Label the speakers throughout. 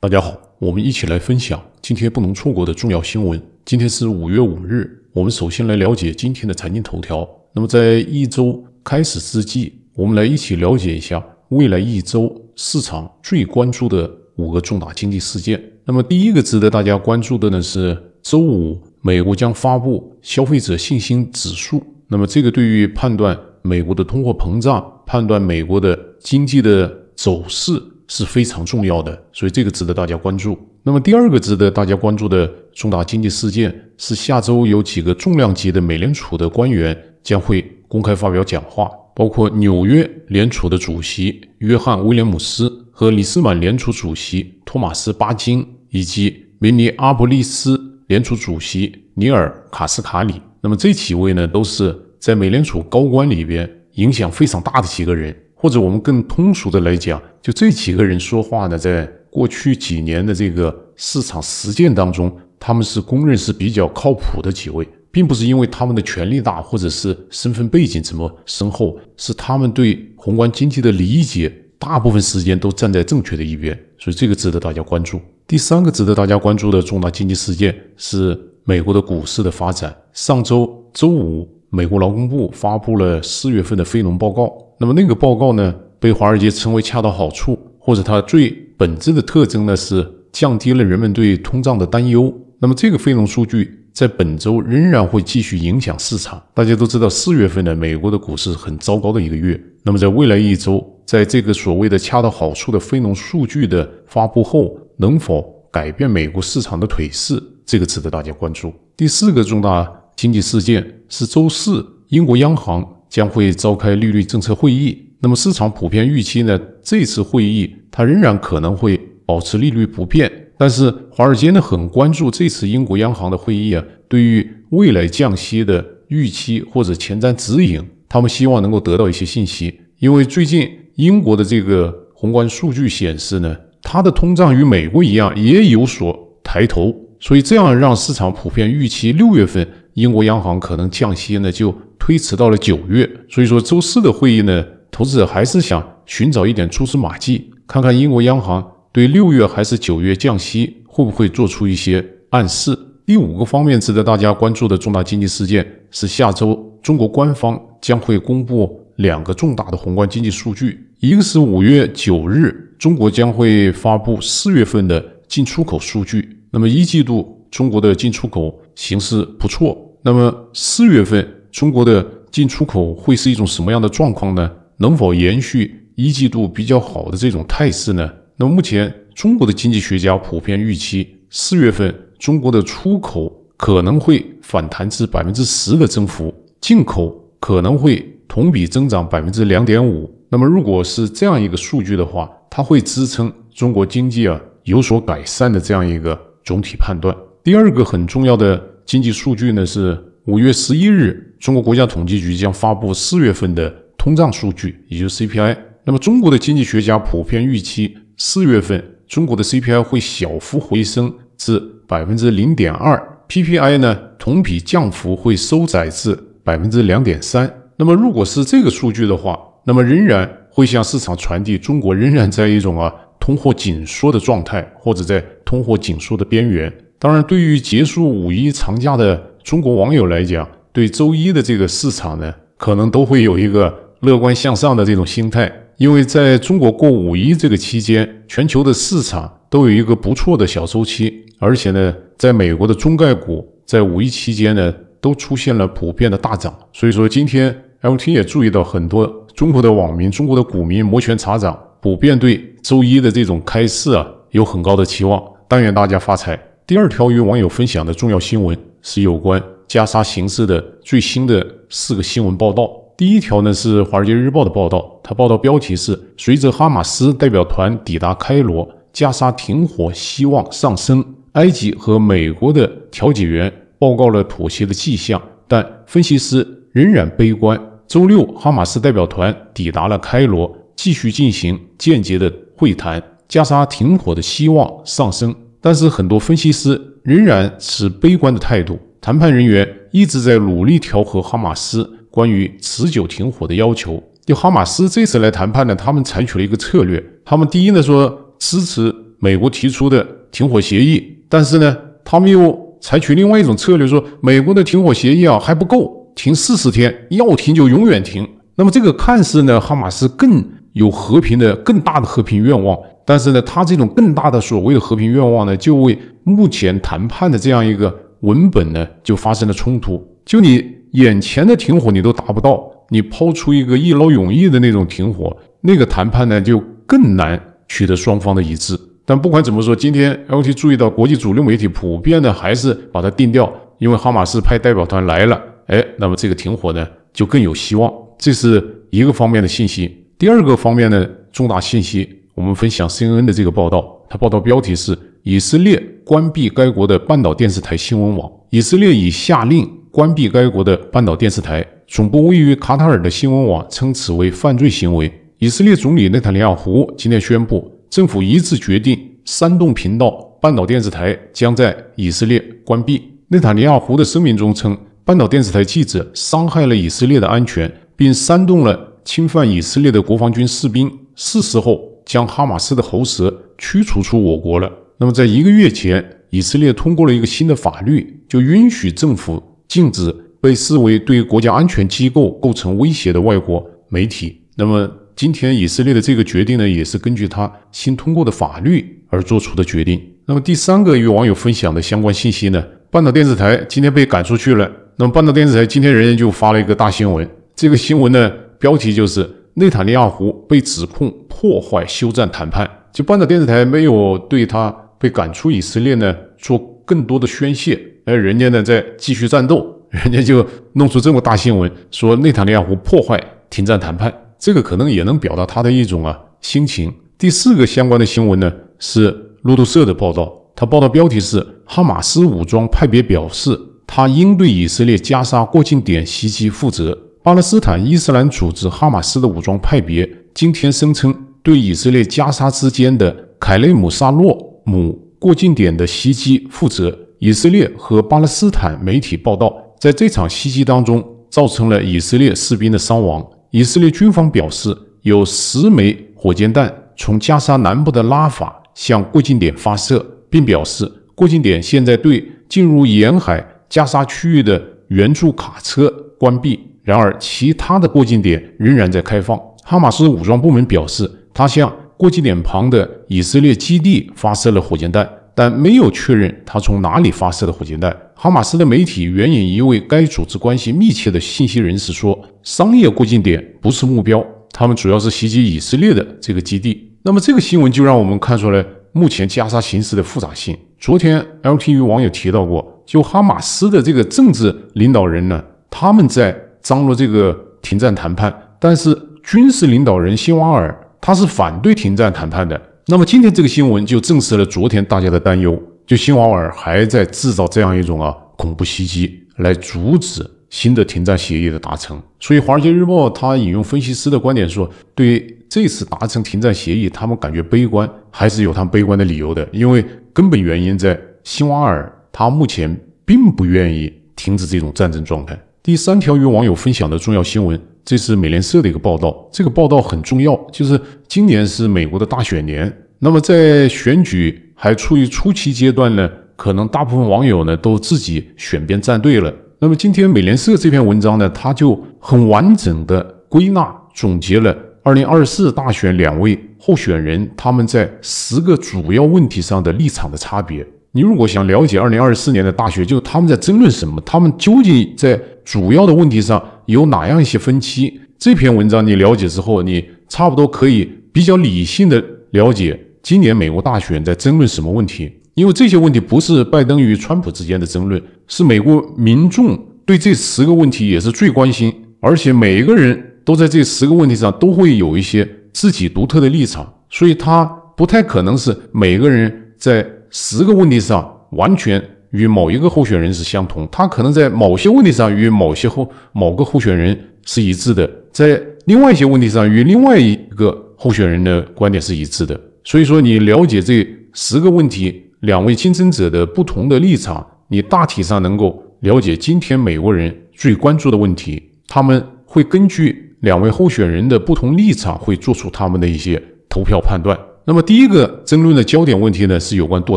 Speaker 1: 大家好，我们一起来分享今天不能错过的重要新闻。今天是五月五日，我们首先来了解今天的财经头条。那么，在一周开始之际，我们来一起了解一下未来一周市场最关注的五个重大经济事件。那么，第一个值得大家关注的呢是周五，美国将发布消费者信心指数。那么，这个对于判断美国的通货膨胀、判断美国的经济的走势。是非常重要的，所以这个值得大家关注。那么，第二个值得大家关注的重大经济事件是，下周有几个重量级的美联储的官员将会公开发表讲话，包括纽约联储的主席约翰·威廉姆斯和里斯满联储主席托马斯·巴金，以及明尼阿波利斯联储主席尼尔·卡斯卡里。那么这几位呢，都是在美联储高官里边影响非常大的几个人。或者我们更通俗的来讲，就这几个人说话呢，在过去几年的这个市场实践当中，他们是公认是比较靠谱的几位，并不是因为他们的权力大或者是身份背景怎么深厚，是他们对宏观经济的理解，大部分时间都站在正确的一边，所以这个值得大家关注。第三个值得大家关注的重大经济事件是美国的股市的发展。上周周五。美国劳工部发布了四月份的非农报告，那么那个报告呢，被华尔街称为恰到好处，或者它最本质的特征呢是降低了人们对通胀的担忧。那么这个非农数据在本周仍然会继续影响市场。大家都知道，四月份呢，美国的股市很糟糕的一个月。那么在未来一周，在这个所谓的恰到好处的非农数据的发布后，能否改变美国市场的颓势，这个值得大家关注。第四个重大。经济事件是周四，英国央行将会召开利率政策会议。那么市场普遍预期呢？这次会议它仍然可能会保持利率不变。但是华尔街呢，很关注这次英国央行的会议啊，对于未来降息的预期或者前瞻指引，他们希望能够得到一些信息。因为最近英国的这个宏观数据显示呢，它的通胀与美国一样也有所抬头，所以这样让市场普遍预期六月份。英国央行可能降息呢，就推迟到了九月，所以说周四的会议呢，投资者还是想寻找一点蛛丝马迹，看看英国央行对六月还是九月降息会不会做出一些暗示。第五个方面值得大家关注的重大经济事件是下周中国官方将会公布两个重大的宏观经济数据，一个是五月九日中国将会发布四月份的进出口数据，那么一季度中国的进出口形势不错。那么四月份中国的进出口会是一种什么样的状况呢？能否延续一季度比较好的这种态势呢？那么目前中国的经济学家普遍预期，四月份中国的出口可能会反弹至百分之十的增幅，进口可能会同比增长百分之两点五。那么如果是这样一个数据的话，它会支撑中国经济啊有所改善的这样一个总体判断。第二个很重要的。经济数据呢？是五月十一日，中国国家统计局将发布四月份的通胀数据，也就是 CPI。那么，中国的经济学家普遍预期，四月份中国的 CPI 会小幅回升至百分之零点二，PPI 呢，同比降幅会收窄至百分之两点三。那么，如果是这个数据的话，那么仍然会向市场传递中国仍然在一种啊通货紧缩的状态，或者在通货紧缩的边缘。当然，对于结束五一长假的中国网友来讲，对周一的这个市场呢，可能都会有一个乐观向上的这种心态，因为在中国过五一这个期间，全球的市场都有一个不错的小周期，而且呢，在美国的中概股在五一期间呢，都出现了普遍的大涨，所以说今天 L.T 也注意到很多中国的网民、中国的股民摩拳擦掌，普遍对周一的这种开市啊有很高的期望，但愿大家发财。第二条与网友分享的重要新闻是有关加沙形势的最新的四个新闻报道。第一条呢是《华尔街日报》的报道，它报道标题是：“随着哈马斯代表团抵达开罗，加沙停火希望上升。”埃及和美国的调解员报告了妥协的迹象，但分析师仍然悲观。周六，哈马斯代表团抵达了开罗，继续进行间接的会谈，加沙停火的希望上升。但是很多分析师仍然持悲观的态度。谈判人员一直在努力调和哈马斯关于持久停火的要求。就哈马斯这次来谈判呢，他们采取了一个策略：他们第一呢说支持美国提出的停火协议，但是呢他们又采取另外一种策略，说美国的停火协议啊还不够，停四十天，要停就永远停。那么这个看似呢，哈马斯更有和平的更大的和平愿望。但是呢，他这种更大的所谓的和平愿望呢，就为目前谈判的这样一个文本呢，就发生了冲突。就你眼前的停火，你都达不到，你抛出一个一劳永逸的那种停火，那个谈判呢，就更难取得双方的一致。但不管怎么说，今天 LT 注意到，国际主流媒体普遍的还是把它定掉，因为哈马斯派代表团来了，哎，那么这个停火呢，就更有希望。这是一个方面的信息。第二个方面的重大信息。我们分享 CNN 的这个报道，它报道标题是：以色列关闭该国的半岛电视台新闻网。以色列已下令关闭该国的半岛电视台。总部位于卡塔尔的新闻网称此为犯罪行为。以色列总理内塔尼亚胡今天宣布，政府一致决定煽动频道半岛电视台将在以色列关闭。内塔尼亚胡的声明中称，半岛电视台记者伤害了以色列的安全，并煽动了侵犯以色列的国防军士兵。是时候。将哈马斯的喉舌驱逐出我国了。那么，在一个月前，以色列通过了一个新的法律，就允许政府禁止被视为对国家安全机构构成威胁的外国媒体。那么，今天以色列的这个决定呢，也是根据他新通过的法律而做出的决定。那么，第三个与网友分享的相关信息呢？半岛电视台今天被赶出去了。那么，半岛电视台今天，人家就发了一个大新闻，这个新闻的标题就是。内塔尼亚胡被指控破坏休战谈判，就半岛电视台没有对他被赶出以色列呢做更多的宣泄，而人家呢在继续战斗，人家就弄出这么大新闻，说内塔尼亚胡破坏停战谈判，这个可能也能表达他的一种啊心情。第四个相关的新闻呢是路透社的报道，他报道标题是“哈马斯武装派别表示，他应对以色列加沙过境点袭击负责”。巴勒斯坦伊斯兰组织哈马斯的武装派别今天声称对以色列加沙之间的凯雷姆沙洛姆过境点的袭击负责。以色列和巴勒斯坦媒体报道，在这场袭击当中造成了以色列士兵的伤亡。以色列军方表示，有十枚火箭弹从加沙南部的拉法向过境点发射，并表示过境点现在对进入沿海加沙区域的援助卡车关闭。然而，其他的过境点仍然在开放。哈马斯武装部门表示，他向过境点旁的以色列基地发射了火箭弹，但没有确认他从哪里发射的火箭弹。哈马斯的媒体援引一位该组织关系密切的信息人士说：“商业过境点不是目标，他们主要是袭击以色列的这个基地。”那么，这个新闻就让我们看出来目前加沙形势的复杂性。昨天，LT 与网友提到过，就哈马斯的这个政治领导人呢，他们在。张罗这个停战谈判，但是军事领导人辛瓦尔他是反对停战谈判的。那么今天这个新闻就证实了昨天大家的担忧，就辛瓦尔还在制造这样一种啊恐怖袭击，来阻止新的停战协议的达成。所以《华尔街日报》他引用分析师的观点说，对这次达成停战协议，他们感觉悲观，还是有他们悲观的理由的，因为根本原因在辛瓦尔，他目前并不愿意停止这种战争状态。第三条与网友分享的重要新闻，这是美联社的一个报道。这个报道很重要，就是今年是美国的大选年。那么在选举还处于初期阶段呢，可能大部分网友呢都自己选边站队了。那么今天美联社这篇文章呢，它就很完整的归纳总结了二零二四大选两位候选人他们在十个主要问题上的立场的差别。你如果想了解二零二四年的大学，就是他们在争论什么，他们究竟在主要的问题上有哪样一些分歧？这篇文章你了解之后，你差不多可以比较理性的了解今年美国大选在争论什么问题。因为这些问题不是拜登与川普之间的争论，是美国民众对这十个问题也是最关心，而且每一个人都在这十个问题上都会有一些自己独特的立场，所以他不太可能是每个人在。十个问题上完全与某一个候选人是相同，他可能在某些问题上与某些候某个候选人是一致的，在另外一些问题上与另外一个候选人的观点是一致的。所以说，你了解这十个问题两位竞争者的不同的立场，你大体上能够了解今天美国人最关注的问题，他们会根据两位候选人的不同立场，会做出他们的一些投票判断。那么第一个争论的焦点问题呢，是有关堕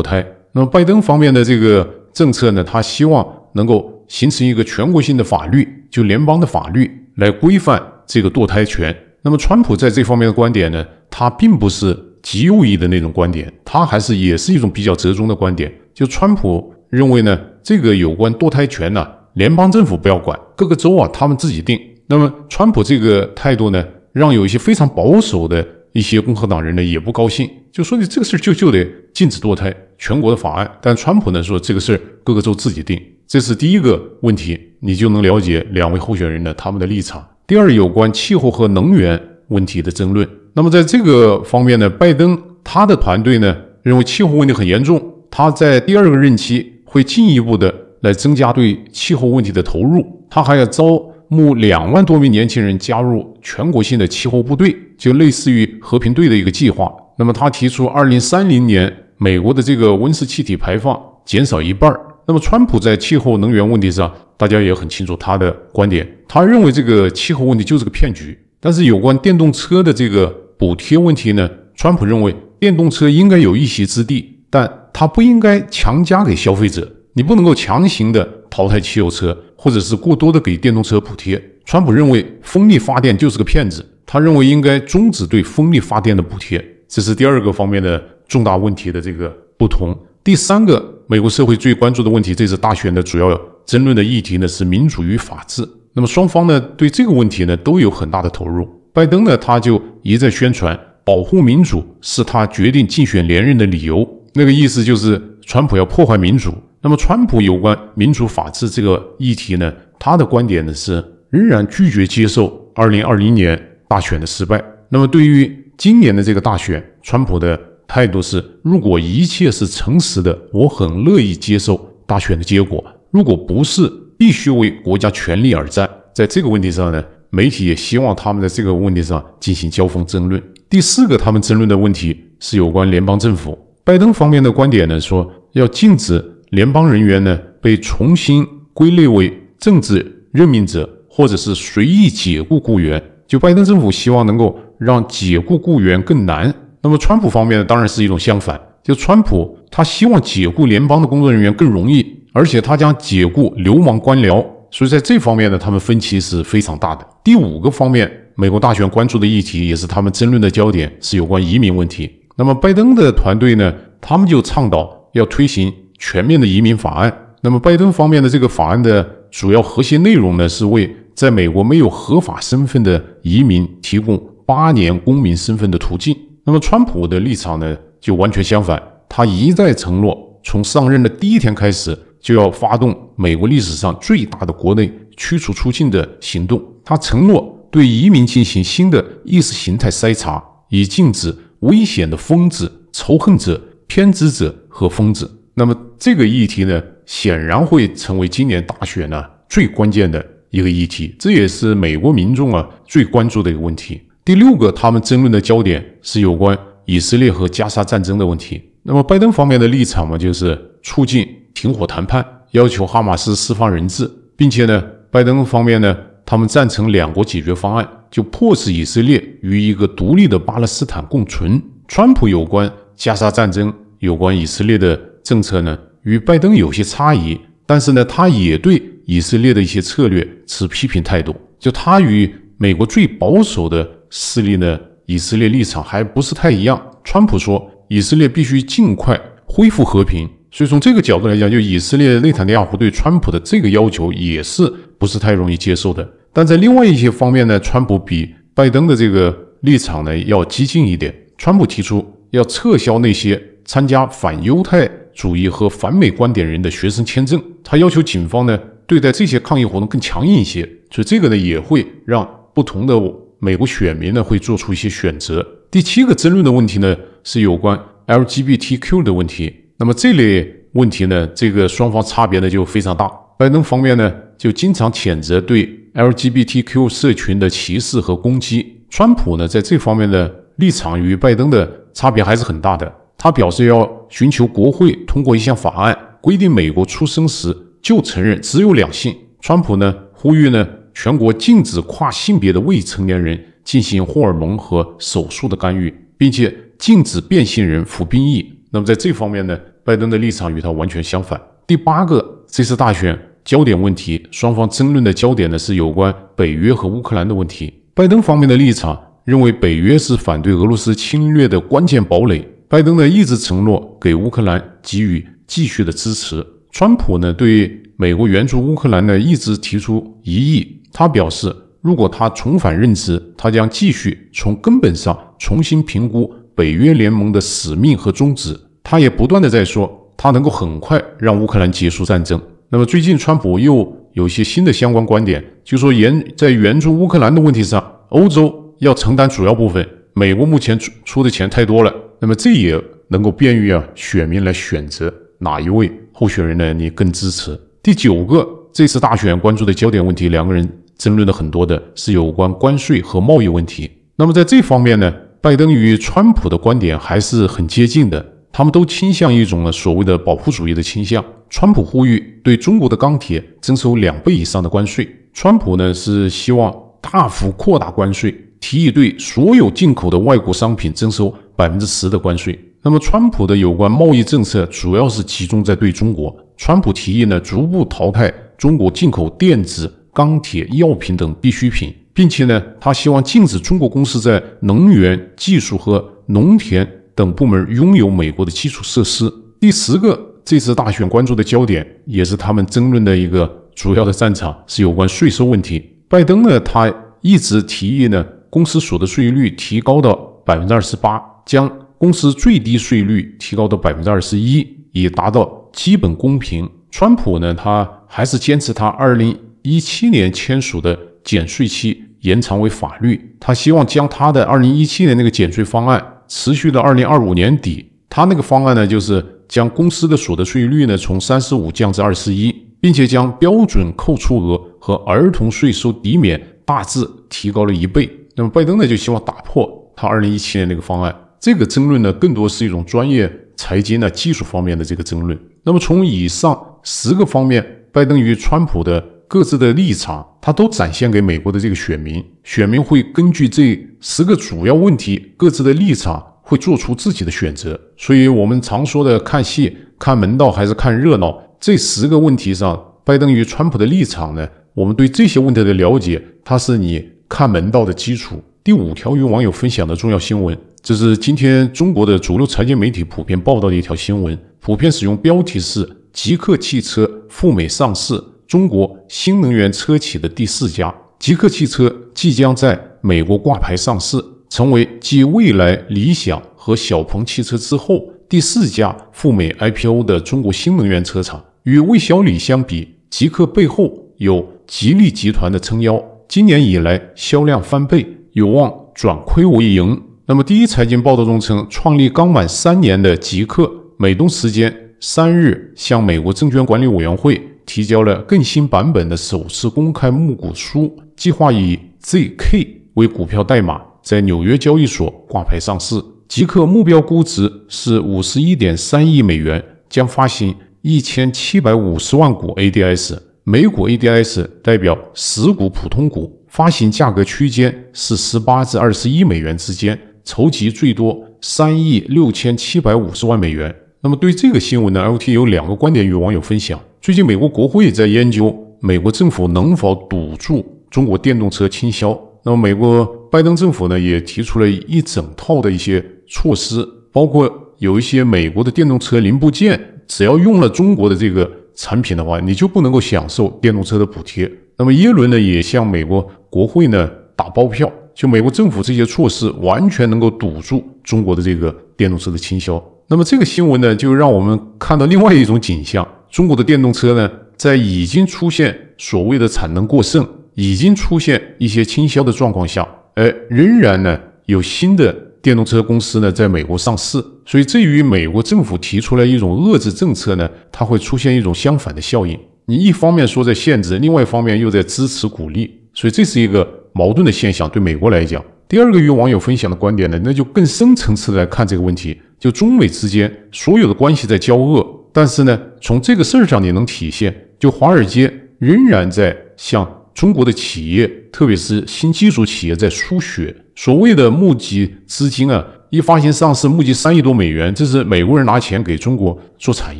Speaker 1: 胎。那么拜登方面的这个政策呢，他希望能够形成一个全国性的法律，就联邦的法律来规范这个堕胎权。那么川普在这方面的观点呢，他并不是极右翼的那种观点，他还是也是一种比较折中的观点。就川普认为呢，这个有关堕胎权呢，联邦政府不要管，各个州啊，他们自己定。那么川普这个态度呢，让有一些非常保守的。一些共和党人呢也不高兴，就说你这个事儿就就得禁止堕胎，全国的法案。但川普呢说这个事儿各个州自己定，这是第一个问题，你就能了解两位候选人呢他们的立场。第二，有关气候和能源问题的争论。那么在这个方面呢，拜登他的团队呢认为气候问题很严重，他在第二个任期会进一步的来增加对气候问题的投入，他还要招募两万多名年轻人加入全国性的气候部队。就类似于和平队的一个计划。那么他提出，二零三零年美国的这个温室气体排放减少一半儿。那么川普在气候能源问题上，大家也很清楚他的观点。他认为这个气候问题就是个骗局。但是有关电动车的这个补贴问题呢，川普认为电动车应该有一席之地，但他不应该强加给消费者。你不能够强行的淘汰汽油车，或者是过多的给电动车补贴。川普认为风力发电就是个骗子，他认为应该终止对风力发电的补贴，这是第二个方面的重大问题的这个不同。第三个，美国社会最关注的问题，这次大选的主要争论的议题呢是民主与法治。那么双方呢对这个问题呢都有很大的投入。拜登呢他就一再宣传保护民主是他决定竞选连任的理由，那个意思就是川普要破坏民主。那么川普有关民主法治这个议题呢，他的观点呢是。仍然拒绝接受二零二零年大选的失败。那么，对于今年的这个大选，川普的态度是：如果一切是诚实的，我很乐意接受大选的结果；如果不是，必须为国家权力而战。在这个问题上呢，媒体也希望他们在这个问题上进行交锋争论。第四个，他们争论的问题是有关联邦政府。拜登方面的观点呢，说要禁止联邦人员呢被重新归类为政治任命者。或者是随意解雇雇员，就拜登政府希望能够让解雇雇员更难。那么川普方面呢，当然是一种相反，就川普他希望解雇联邦的工作人员更容易，而且他将解雇流氓官僚。所以在这方面呢，他们分歧是非常大的。第五个方面，美国大选关注的议题也是他们争论的焦点，是有关移民问题。那么拜登的团队呢，他们就倡导要推行全面的移民法案。那么拜登方面的这个法案的主要核心内容呢，是为在美国没有合法身份的移民提供八年公民身份的途径。那么，川普的立场呢，就完全相反。他一再承诺，从上任的第一天开始，就要发动美国历史上最大的国内驱逐出境的行动。他承诺对移民进行新的意识形态筛查，以禁止危险的疯子、仇恨者、偏执者和疯子。那么，这个议题呢，显然会成为今年大选呢最关键的。一个议题，这也是美国民众啊最关注的一个问题。第六个，他们争论的焦点是有关以色列和加沙战争的问题。那么，拜登方面的立场嘛，就是促进停火谈判，要求哈马斯释放人质，并且呢，拜登方面呢，他们赞成两国解决方案，就迫使以色列与一个独立的巴勒斯坦共存。川普有关加沙战争、有关以色列的政策呢，与拜登有些差异，但是呢，他也对。以色列的一些策略持批评态度，就他与美国最保守的势力呢，以色列立场还不是太一样。川普说，以色列必须尽快恢复和平，所以从这个角度来讲，就以色列内塔尼亚胡对川普的这个要求也是不是太容易接受的。但在另外一些方面呢，川普比拜登的这个立场呢要激进一点。川普提出要撤销那些参加反犹太主义和反美观点人的学生签证，他要求警方呢。对待这些抗议活动更强硬一些，所以这个呢也会让不同的美国选民呢会做出一些选择。第七个争论的问题呢是有关 LGBTQ 的问题。那么这类问题呢，这个双方差别呢就非常大。拜登方面呢就经常谴责对 LGBTQ 社群的歧视和攻击。川普呢在这方面的立场与拜登的差别还是很大的。他表示要寻求国会通过一项法案，规定美国出生时。就承认只有两性。川普呢呼吁呢全国禁止跨性别的未成年人进行荷尔蒙和手术的干预，并且禁止变性人服兵役。那么在这方面呢，拜登的立场与他完全相反。第八个，这次大选焦点问题，双方争论的焦点呢是有关北约和乌克兰的问题。拜登方面的立场认为，北约是反对俄罗斯侵略的关键堡垒。拜登呢一直承诺给乌克兰给予继续的支持。川普呢对美国援助乌克兰呢一直提出疑义，他表示，如果他重返任职，他将继续从根本上重新评估北约联盟的使命和宗旨。他也不断的在说，他能够很快让乌克兰结束战争。那么最近川普又有一些新的相关观点，就说援在援助乌克兰的问题上，欧洲要承担主要部分，美国目前出出的钱太多了。那么这也能够便于啊选民来选择哪一位。候选人呢？你更支持第九个？这次大选关注的焦点问题，两个人争论的很多的是有关关税和贸易问题。那么在这方面呢，拜登与川普的观点还是很接近的，他们都倾向一种呢所谓的保护主义的倾向。川普呼吁对中国的钢铁征收两倍以上的关税，川普呢是希望大幅扩大关税，提议对所有进口的外国商品征收百分之十的关税。那么，川普的有关贸易政策主要是集中在对中国。川普提议呢，逐步淘汰中国进口电子、钢铁、药品等必需品，并且呢，他希望禁止中国公司在能源、技术和农田等部门拥有美国的基础设施。第十个，这次大选关注的焦点，也是他们争论的一个主要的战场，是有关税收问题。拜登呢，他一直提议呢，公司所得税率提高到百分之二十八，将。公司最低税率提高到百分之二十一，以达到基本公平。川普呢，他还是坚持他二零一七年签署的减税期延长为法律。他希望将他的二零一七年那个减税方案持续到二零二五年底。他那个方案呢，就是将公司的所得税率呢从三十五降至二十一，并且将标准扣除额和儿童税收抵免大致提高了一倍。那么拜登呢，就希望打破他二零一七年那个方案。这个争论呢，更多是一种专业财经的技术方面的这个争论。那么从以上十个方面，拜登与川普的各自的立场，他都展现给美国的这个选民，选民会根据这十个主要问题各自的立场，会做出自己的选择。所以，我们常说的看戏、看门道还是看热闹，这十个问题上，拜登与川普的立场呢，我们对这些问题的了解，它是你看门道的基础。第五条与网友分享的重要新闻。这是今天中国的主流财经媒体普遍报道的一条新闻，普遍使用标题是“极客汽车赴美上市，中国新能源车企的第四家”。极客汽车即将在美国挂牌上市，成为继未来理想和小鹏汽车之后第四家赴美 IPO 的中国新能源车厂。与魏小李相比，极客背后有吉利集团的撑腰，今年以来销量翻倍，有望转亏为盈。那么，第一财经报道中称，创立刚满三年的极客，美东时间三日向美国证券管理委员会提交了更新版本的首次公开募股书，计划以 ZK 为股票代码，在纽约交易所挂牌上市。极客目标估值是五十一点三亿美元，将发行一千七百五十万股 ADS，每股 ADS 代表十股普通股，发行价格区间是十八至二十一美元之间。筹集最多三亿六千七百五十万美元。那么，对这个新闻呢，LT 有两个观点与网友分享。最近，美国国会在研究美国政府能否堵住中国电动车倾销。那么，美国拜登政府呢，也提出了一整套的一些措施，包括有一些美国的电动车零部件，只要用了中国的这个产品的话，你就不能够享受电动车的补贴。那么，耶伦呢，也向美国国会呢打包票。就美国政府这些措施，完全能够堵住中国的这个电动车的倾销。那么这个新闻呢，就让我们看到另外一种景象：中国的电动车呢，在已经出现所谓的产能过剩、已经出现一些倾销的状况下，哎，仍然呢有新的电动车公司呢在美国上市。所以这与美国政府提出来一种遏制政策呢，它会出现一种相反的效应。你一方面说在限制，另外一方面又在支持鼓励，所以这是一个。矛盾的现象对美国来讲。第二个与网友分享的观点呢，那就更深层次来看这个问题。就中美之间所有的关系在交恶，但是呢，从这个事儿上你能体现，就华尔街仍然在向中国的企业，特别是新技术企业在输血。所谓的募集资金啊，一发行上市募集三亿多美元，这是美国人拿钱给中国做产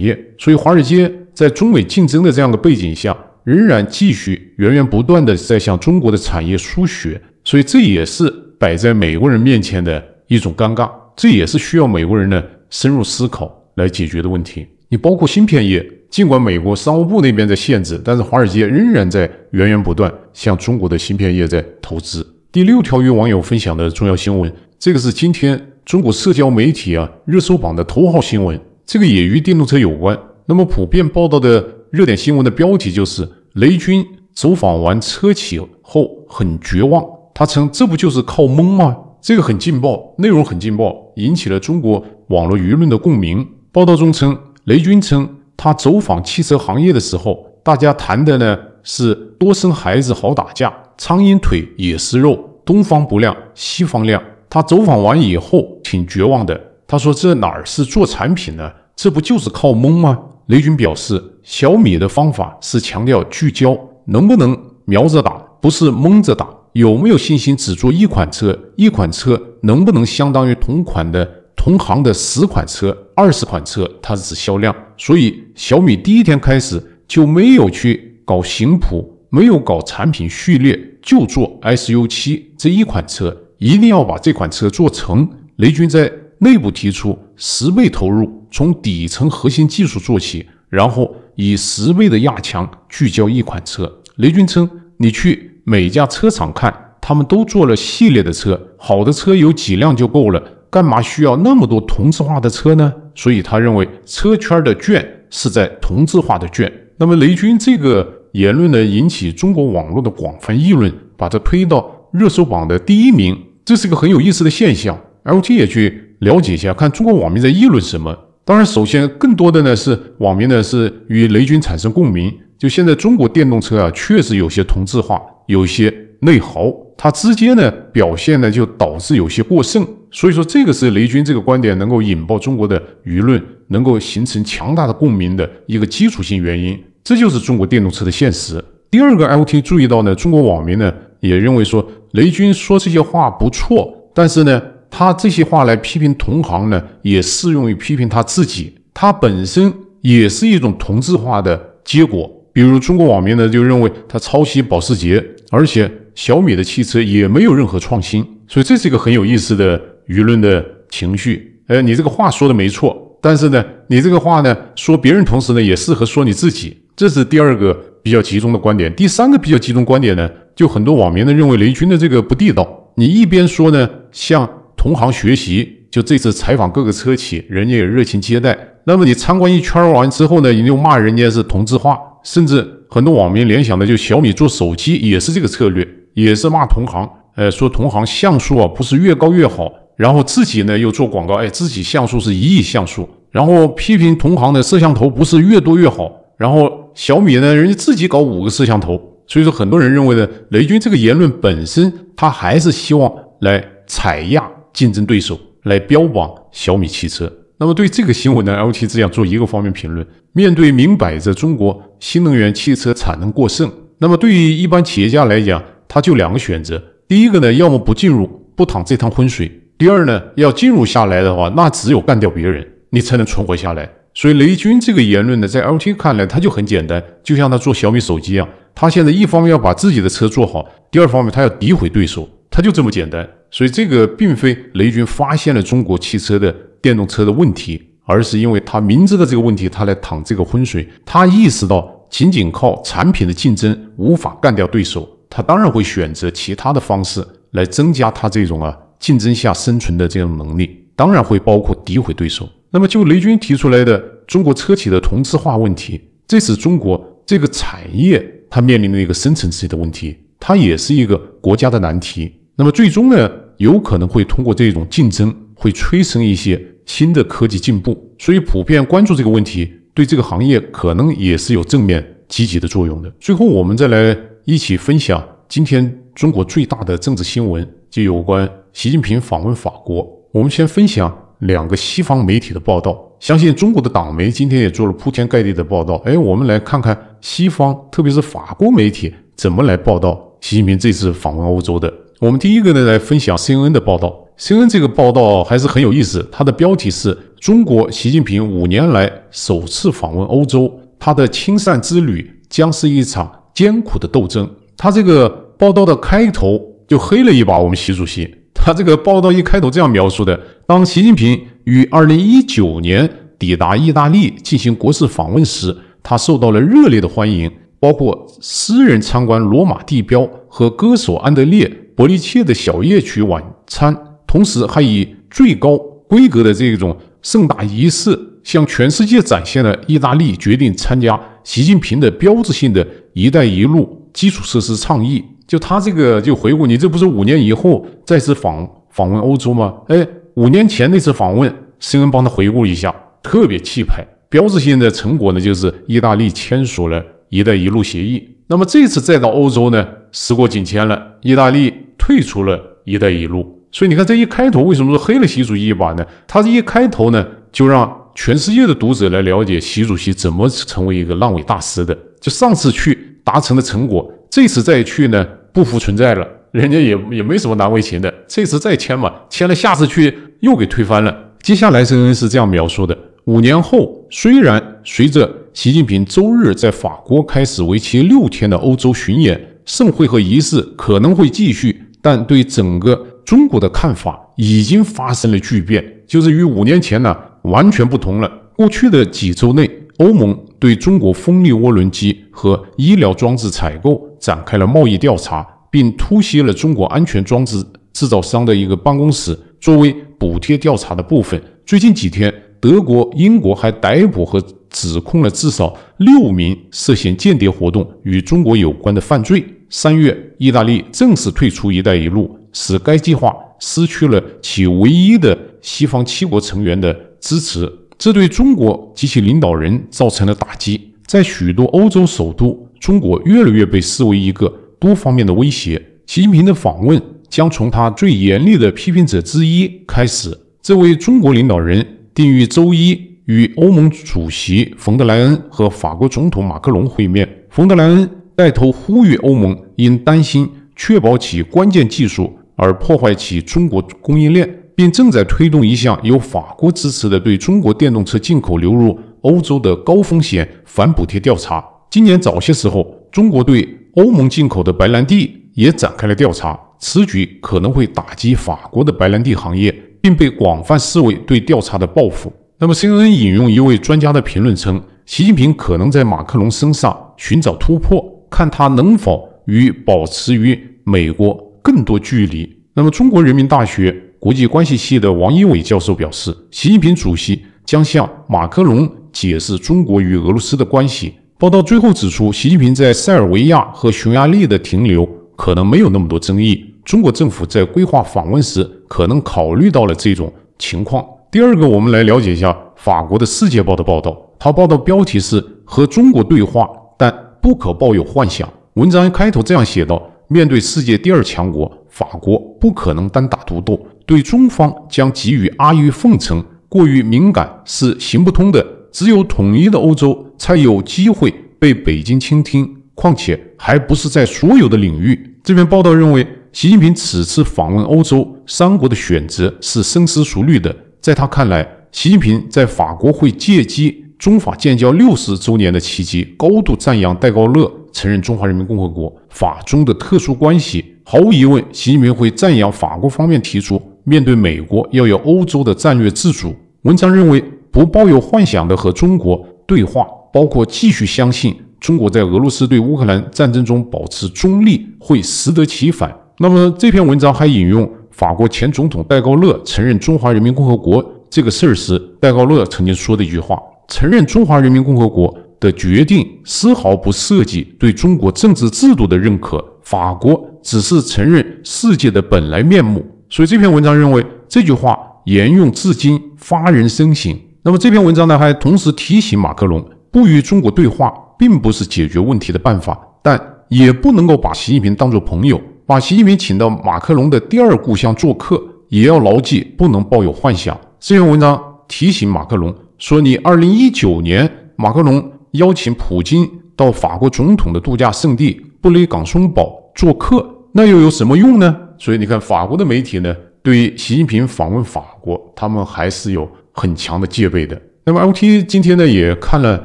Speaker 1: 业。所以，华尔街在中美竞争的这样的背景下。仍然继续源源不断的在向中国的产业输血，所以这也是摆在美国人面前的一种尴尬，这也是需要美国人呢深入思考来解决的问题。你包括芯片业，尽管美国商务部那边在限制，但是华尔街仍然在源源不断向中国的芯片业在投资。第六条与网友分享的重要新闻，这个是今天中国社交媒体啊热搜榜的头号新闻，这个也与电动车有关。那么普遍报道的。热点新闻的标题就是雷军走访完车企后很绝望，他称这不就是靠蒙吗？这个很劲爆，内容很劲爆，引起了中国网络舆论的共鸣。报道中称，雷军称他走访汽车行业的时候，大家谈的呢是多生孩子好打架，苍蝇腿也是肉，东方不亮西方亮。他走访完以后挺绝望的，他说这哪儿是做产品呢？这不就是靠蒙吗？雷军表示。小米的方法是强调聚焦，能不能瞄着打，不是蒙着打。有没有信心只做一款车？一款车能不能相当于同款的同行的十款车、二十款车？它指销量。所以小米第一天开始就没有去搞型谱，没有搞产品序列，就做 S U 七这一款车。一定要把这款车做成。雷军在内部提出十倍投入，从底层核心技术做起。然后以十倍的压强聚焦一款车，雷军称：“你去每家车厂看，他们都做了系列的车，好的车有几辆就够了，干嘛需要那么多同质化的车呢？”所以他认为车圈的卷是在同质化的卷。那么雷军这个言论呢，引起中国网络的广泛议论，把它推到热搜榜的第一名，这是一个很有意思的现象。L g 也去了解一下，看中国网民在议论什么。当然，首先更多的呢是网民呢是与雷军产生共鸣。就现在中国电动车啊，确实有些同质化，有些内耗，它直接呢表现呢就导致有些过剩。所以说，这个是雷军这个观点能够引爆中国的舆论，能够形成强大的共鸣的一个基础性原因。这就是中国电动车的现实。第二个，O t 注意到呢，中国网民呢也认为说雷军说这些话不错，但是呢。他这些话来批评同行呢，也适用于批评他自己。他本身也是一种同质化的结果。比如中国网民呢就认为他抄袭保时捷，而且小米的汽车也没有任何创新。所以这是一个很有意思的舆论的情绪。哎，你这个话说的没错，但是呢，你这个话呢说别人，同时呢也适合说你自己。这是第二个比较集中的观点。第三个比较集中观点呢，就很多网民呢认为雷军的这个不地道。你一边说呢像。同行学习，就这次采访各个车企，人家也热情接待。那么你参观一圈完之后呢，你就骂人家是同质化，甚至很多网民联想的就小米做手机也是这个策略，也是骂同行，呃，说同行像素啊不是越高越好，然后自己呢又做广告，哎，自己像素是一亿像素，然后批评同行的摄像头不是越多越好，然后小米呢人家自己搞五个摄像头，所以说很多人认为呢，雷军这个言论本身他还是希望来踩压。竞争对手来标榜小米汽车，那么对这个新闻呢？L.T. 只想做一个方面评论：面对明摆着中国新能源汽车产能过剩，那么对于一般企业家来讲，他就两个选择：第一个呢，要么不进入，不淌这趟浑水；第二呢，要进入下来的话，那只有干掉别人，你才能存活下来。所以雷军这个言论呢，在 L.T. 看来，他就很简单，就像他做小米手机一样，他现在一方面要把自己的车做好，第二方面他要诋毁对手，他就这么简单。所以这个并非雷军发现了中国汽车的电动车的问题，而是因为他明知道这个问题，他来淌这个浑水。他意识到仅仅靠产品的竞争无法干掉对手，他当然会选择其他的方式来增加他这种啊竞争下生存的这种能力，当然会包括诋毁对手。那么就雷军提出来的中国车企的同质化问题，这是中国这个产业它面临的一个深层次的问题，它也是一个国家的难题。那么最终呢？有可能会通过这种竞争，会催生一些新的科技进步，所以普遍关注这个问题，对这个行业可能也是有正面积极的作用的。最后，我们再来一起分享今天中国最大的政治新闻，就有关习近平访问法国。我们先分享两个西方媒体的报道，相信中国的党媒今天也做了铺天盖地的报道。哎，我们来看看西方，特别是法国媒体怎么来报道习近平这次访问欧洲的。我们第一个呢，来分享 CNN 的报道。CNN 这个报道还是很有意思，它的标题是中国习近平五年来首次访问欧洲，他的亲善之旅将是一场艰苦的斗争。他这个报道的开头就黑了一把我们习主席。他这个报道一开头这样描述的：当习近平于2019年抵达意大利进行国事访问时，他受到了热烈的欢迎，包括私人参观罗马地标和歌手安德烈。伯利切的小夜曲晚餐，同时还以最高规格的这种盛大仪式，向全世界展现了意大利决定参加习近平的标志性的“一带一路”基础设施倡议。就他这个，就回顾你这不是五年以后再次访访问欧洲吗？哎，五年前那次访问，新闻帮他回顾一下，特别气派，标志性的成果呢，就是意大利签署了“一带一路”协议。那么这次再到欧洲呢？时过境迁了，意大利退出了“一带一路”，所以你看这一开头为什么说黑了习主席一把呢？他这一开头呢，就让全世界的读者来了解习主席怎么成为一个烂尾大师的。就上次去达成的成果，这次再去呢，不复存在了。人家也也没什么难为情的，这次再签嘛，签了下次去又给推翻了。接下来是是这样描述的：五年后，虽然随着习近平周日在法国开始为期六天的欧洲巡演。盛会和仪式可能会继续，但对整个中国的看法已经发生了巨变，就是与五年前呢完全不同了。过去的几周内，欧盟对中国风力涡轮机和医疗装置采购展开了贸易调查，并突袭了中国安全装置制造商的一个办公室，作为补贴调查的部分。最近几天，德国、英国还逮捕和。指控了至少六名涉嫌间谍活动与中国有关的犯罪。三月，意大利正式退出“一带一路”，使该计划失去了其唯一的西方七国成员的支持，这对中国及其领导人造成了打击。在许多欧洲首都，中国越来越被视为一个多方面的威胁。习近平的访问将从他最严厉的批评者之一开始。这位中国领导人定于周一。与欧盟主席冯德莱恩和法国总统马克龙会面，冯德莱恩带头呼吁欧盟应担心确保其关键技术而破坏其中国供应链，并正在推动一项由法国支持的对中国电动车进口流入欧洲的高风险反补贴调查。今年早些时候，中国对欧盟进口的白兰地也展开了调查，此举可能会打击法国的白兰地行业，并被广泛视为对调查的报复。那么，CNN 引用一位专家的评论称，习近平可能在马克龙身上寻找突破，看他能否与保持与美国更多距离。那么，中国人民大学国际关系系的王一伟教授表示，习近平主席将向马克龙解释中国与俄罗斯的关系。报道最后指出，习近平在塞尔维亚和匈牙利的停留可能没有那么多争议。中国政府在规划访问时可能考虑到了这种情况。第二个，我们来了解一下法国的《世界报》的报道。它报道标题是“和中国对话，但不可抱有幻想”。文章开头这样写道：“面对世界第二强国，法国不可能单打独斗，对中方将给予阿谀奉承，过于敏感是行不通的。只有统一的欧洲才有机会被北京倾听，况且还不是在所有的领域。”这篇报道认为，习近平此次访问欧洲三国的选择是深思熟虑的。在他看来，习近平在法国会借机中法建交六十周年的契机，高度赞扬戴高乐承认中华人民共和国法中的特殊关系。毫无疑问，习近平会赞扬法国方面提出，面对美国要有欧洲的战略自主。文章认为，不抱有幻想的和中国对话，包括继续相信中国在俄罗斯对乌克兰战争中保持中立，会适得其反。那么，这篇文章还引用。法国前总统戴高乐承认中华人民共和国这个事儿时，戴高乐曾经说的一句话：“承认中华人民共和国的决定丝毫不涉及对中国政治制度的认可，法国只是承认世界的本来面目。”所以这篇文章认为这句话沿用至今，发人深省。那么这篇文章呢，还同时提醒马克龙，不与中国对话并不是解决问题的办法，但也不能够把习近平当作朋友。把习近平请到马克龙的第二故乡做客，也要牢记不能抱有幻想。这篇文章提醒马克龙说：“你二零一九年，马克龙邀请普京到法国总统的度假胜地布雷港松堡做客，那又有什么用呢？”所以你看法国的媒体呢，对习近平访问法国，他们还是有很强的戒备的。那么 LT 今天呢，也看了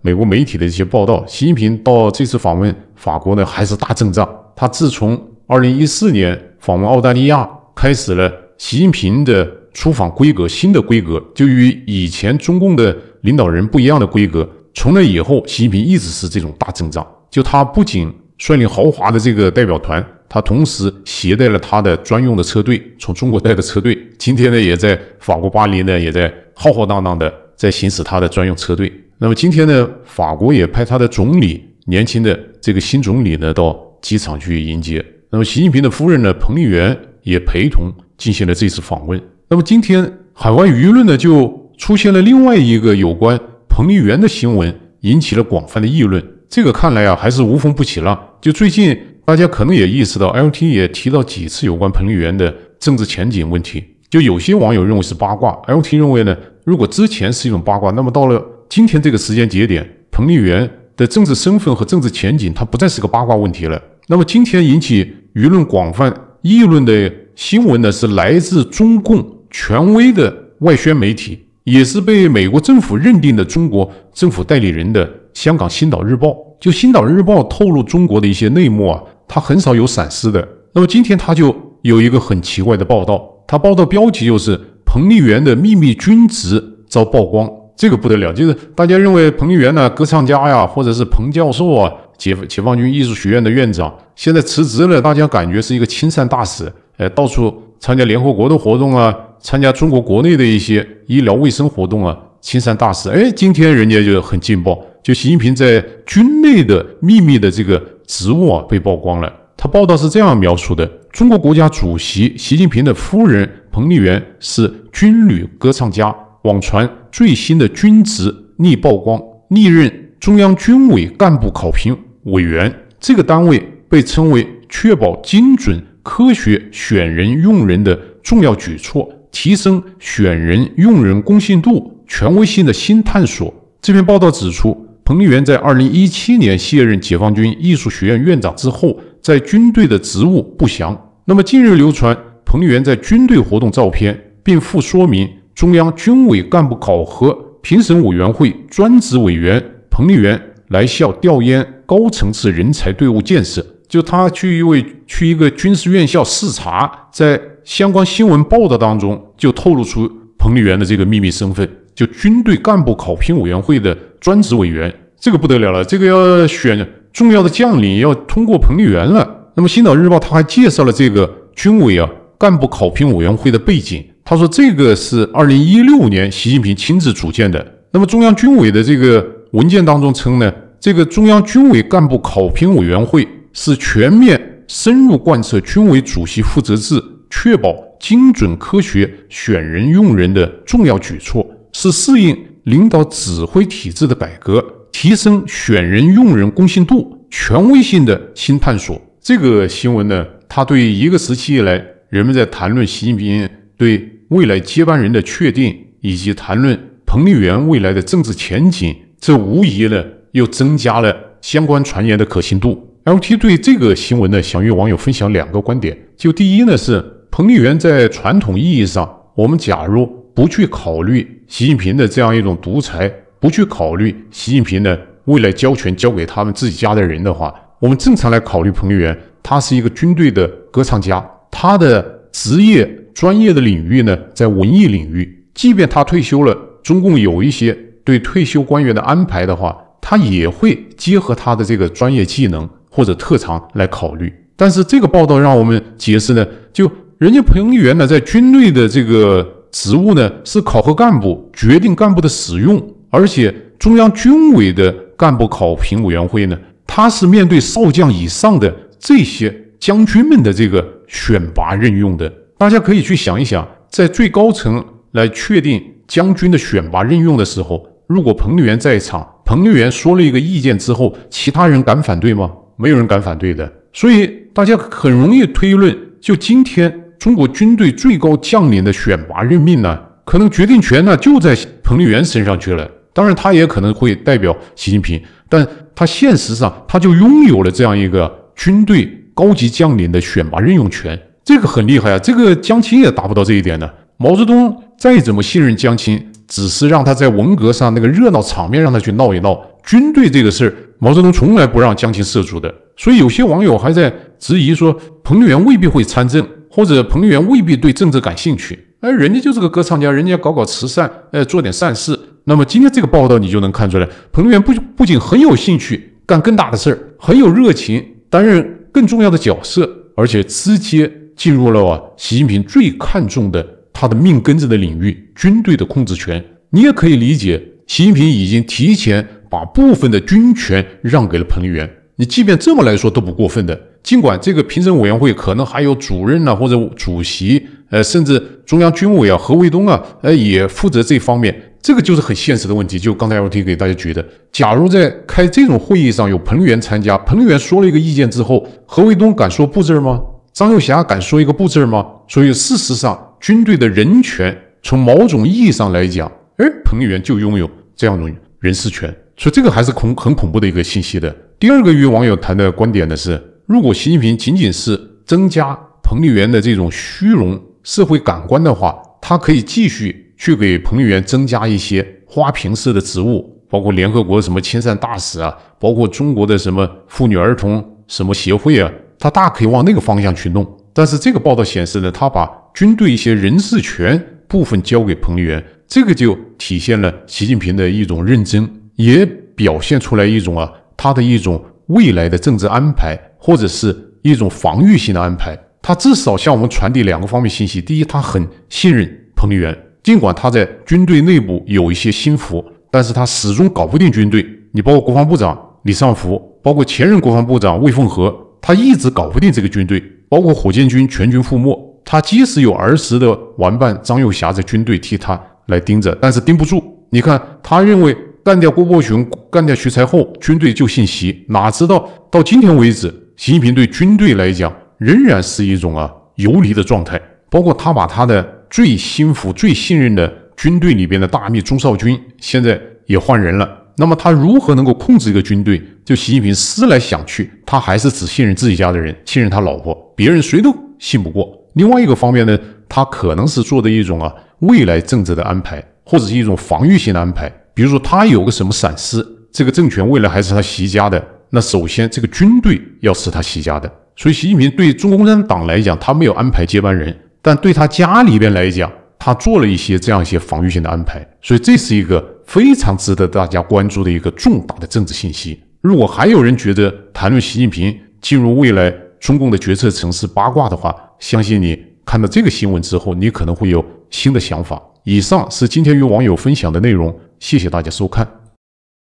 Speaker 1: 美国媒体的一些报道，习近平到这次访问法国呢，还是大阵仗。他自从二零一四年访问澳大利亚，开始了习近平的出访规格新的规格，就与以前中共的领导人不一样的规格。从那以后，习近平一直是这种大阵仗。就他不仅率领豪华的这个代表团，他同时携带了他的专用的车队，从中国带的车队，今天呢也在法国巴黎呢也在浩浩荡荡的在行驶他的专用车队。那么今天呢，法国也派他的总理年轻的这个新总理呢到机场去迎接。那么习近平的夫人呢？彭丽媛也陪同进行了这次访问。那么今天海外舆论呢，就出现了另外一个有关彭丽媛的新闻，引起了广泛的议论。这个看来啊，还是无风不起浪。就最近大家可能也意识到，L.T. 也提到几次有关彭丽媛的政治前景问题。就有些网友认为是八卦，L.T. 认为呢，如果之前是一种八卦，那么到了今天这个时间节点，彭丽媛的政治身份和政治前景，它不再是个八卦问题了。那么今天引起。舆论广泛议论的新闻呢，是来自中共权威的外宣媒体，也是被美国政府认定的中国政府代理人的《香港新岛日报》。就《新岛日报》透露中国的一些内幕啊，他很少有闪失的。那么今天他就有一个很奇怪的报道，他报道标题就是“彭丽媛的秘密军职遭曝光”，这个不得了。就是大家认为彭丽媛呢，歌唱家呀，或者是彭教授啊。解解放军艺术学院的院长现在辞职了，大家感觉是一个亲善大使，呃，到处参加联合国的活动啊，参加中国国内的一些医疗卫生活动啊，亲善大使。哎，今天人家就很劲爆，就习近平在军内的秘密的这个职务啊被曝光了。他报道是这样描述的：中国国家主席习近平的夫人彭丽媛是军旅歌唱家。网传最新的军职逆曝光，历任中央军委干部考评。委员这个单位被称为确保精准科学选人用人的重要举措，提升选人用人公信度权威性的新探索。这篇报道指出，彭丽媛在2017年卸任解放军艺术学院院长之后，在军队的职务不详。那么近日流传彭丽媛在军队活动照片，并附说明：中央军委干部考核评审委员会专职委员彭丽媛来校调研。高层次人才队伍建设，就他去一位去一个军事院校视察，在相关新闻报道当中就透露出彭丽媛的这个秘密身份，就军队干部考评委员会的专职委员，这个不得了了，这个要选重要的将领要通过彭丽媛了。那么《新岛日报》他还介绍了这个军委啊干部考评委员会的背景，他说这个是二零一六年习近平亲自组建的。那么中央军委的这个文件当中称呢。这个中央军委干部考评委员会是全面深入贯彻军委主席负责制，确保精准科学选人用人的重要举措，是适应领导指挥体制的改革，提升选人用人公信度权威性的新探索。这个新闻呢，它对一个时期以来人们在谈论习近平对未来接班人的确定，以及谈论彭丽媛未来的政治前景，这无疑呢。又增加了相关传言的可信度。LT 对这个新闻呢，想与网友分享两个观点。就第一呢，是彭丽媛在传统意义上，我们假如不去考虑习近平的这样一种独裁，不去考虑习近平呢未来交权交给他们自己家的人的话，我们正常来考虑彭丽媛，他是一个军队的歌唱家，他的职业专业的领域呢，在文艺领域，即便他退休了，中共有一些对退休官员的安排的话。他也会结合他的这个专业技能或者特长来考虑，但是这个报道让我们解释呢，就人家彭丽媛呢，在军队的这个职务呢，是考核干部、决定干部的使用，而且中央军委的干部考评委员会呢，他是面对少将以上的这些将军们的这个选拔任用的。大家可以去想一想，在最高层来确定将军的选拔任用的时候。如果彭丽媛在场，彭丽媛说了一个意见之后，其他人敢反对吗？没有人敢反对的，所以大家很容易推论，就今天中国军队最高将领的选拔任命呢，可能决定权呢就在彭丽媛身上去了。当然，他也可能会代表习近平，但他现实上他就拥有了这样一个军队高级将领的选拔任用权，这个很厉害啊！这个江青也达不到这一点的，毛泽东再怎么信任江青。只是让他在文革上那个热闹场面让他去闹一闹，军队这个事儿毛泽东从来不让江青涉足的，所以有些网友还在质疑说彭丽媛未必会参政，或者彭丽媛未必对政治感兴趣。哎，人家就是个歌唱家，人家搞搞慈善，哎，做点善事。那么今天这个报道你就能看出来，彭丽媛不不仅很有兴趣干更大的事儿，很有热情担任更重要的角色，而且直接进入了啊习近平最看重的。他的命根子的领域，军队的控制权，你也可以理解，习近平已经提前把部分的军权让给了彭丽媛。你即便这么来说都不过分的。尽管这个评审委员会可能还有主任呢，或者主席，呃，甚至中央军委啊，何卫东啊，呃，也负责这方面，这个就是很现实的问题。就刚才我提给大家举的，假如在开这种会议上有彭丽媛参加，彭丽媛说了一个意见之后，何卫东敢说不字吗？张幼霞敢说一个不字吗？所以事实上。军队的人权，从某种意义上来讲，哎，彭丽媛就拥有这样的人事权，所以这个还是恐很恐怖的一个信息的。第二个与网友谈的观点呢是，如果习近平仅仅是增加彭丽媛的这种虚荣、社会感官的话，他可以继续去给彭丽媛增加一些花瓶式的职务，包括联合国什么亲善大使啊，包括中国的什么妇女儿童什么协会啊，他大可以往那个方向去弄。但是这个报道显示呢，他把军队一些人事权部分交给彭丽媛，这个就体现了习近平的一种认真，也表现出来一种啊，他的一种未来的政治安排，或者是一种防御性的安排。他至少向我们传递两个方面信息：第一，他很信任彭丽媛，尽管他在军队内部有一些心腹，但是他始终搞不定军队。你包括国防部长李尚福，包括前任国防部长魏凤和，他一直搞不定这个军队，包括火箭军全军覆没。他即使有儿时的玩伴张幼霞在军队替他来盯着，但是盯不住。你看，他认为干掉郭伯雄、干掉徐才厚，军队就信习。哪知道到今天为止，习近平对军队来讲仍然是一种啊游离的状态。包括他把他的最心腹、最信任的军队里边的大秘钟少军，现在也换人了。那么他如何能够控制一个军队？就习近平思来想去，他还是只信任自己家的人，信任他老婆，别人谁都信不过。另外一个方面呢，他可能是做的一种啊未来政治的安排，或者是一种防御性的安排。比如说，他有个什么闪失，这个政权未来还是他习家的。那首先，这个军队要是他习家的。所以，习近平对中共产党来讲，他没有安排接班人，但对他家里边来讲，他做了一些这样一些防御性的安排。所以，这是一个非常值得大家关注的一个重大的政治信息。如果还有人觉得谈论习近平进入未来中共的决策层是八卦的话，相信你看到这个新闻之后，你可能会有新的想法。以上是今天与网友分享的内容，谢谢大家收看。